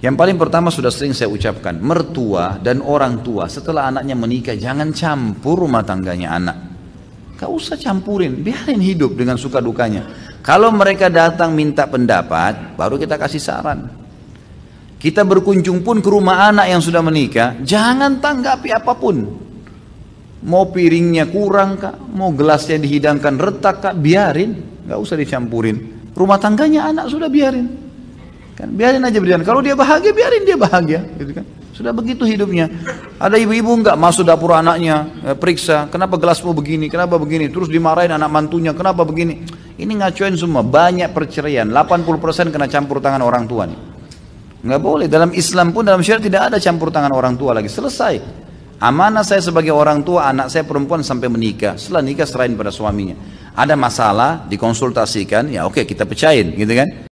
Yang paling pertama sudah sering saya ucapkan, mertua dan orang tua setelah anaknya menikah jangan campur rumah tangganya anak. Gak usah campurin, biarin hidup dengan suka dukanya. Kalau mereka datang minta pendapat, baru kita kasih saran. Kita berkunjung pun ke rumah anak yang sudah menikah, jangan tanggapi apapun. Mau piringnya kurang kak, mau gelasnya dihidangkan retak kak, biarin. Gak usah dicampurin. Rumah tangganya anak sudah biarin. Kan, biarin aja berjalan. Kalau dia bahagia, biarin dia bahagia. Gitu kan. Sudah begitu hidupnya. Ada ibu-ibu nggak masuk dapur anaknya, eh, periksa, kenapa gelasmu begini, kenapa begini, terus dimarahin anak mantunya, kenapa begini. Ini ngacuin semua, banyak perceraian, 80% kena campur tangan orang tua nih. Nggak boleh, dalam Islam pun dalam syariat tidak ada campur tangan orang tua lagi, selesai. Amanah saya sebagai orang tua, anak saya perempuan sampai menikah, setelah nikah serahin pada suaminya. Ada masalah, dikonsultasikan, ya oke kita pecahin gitu kan.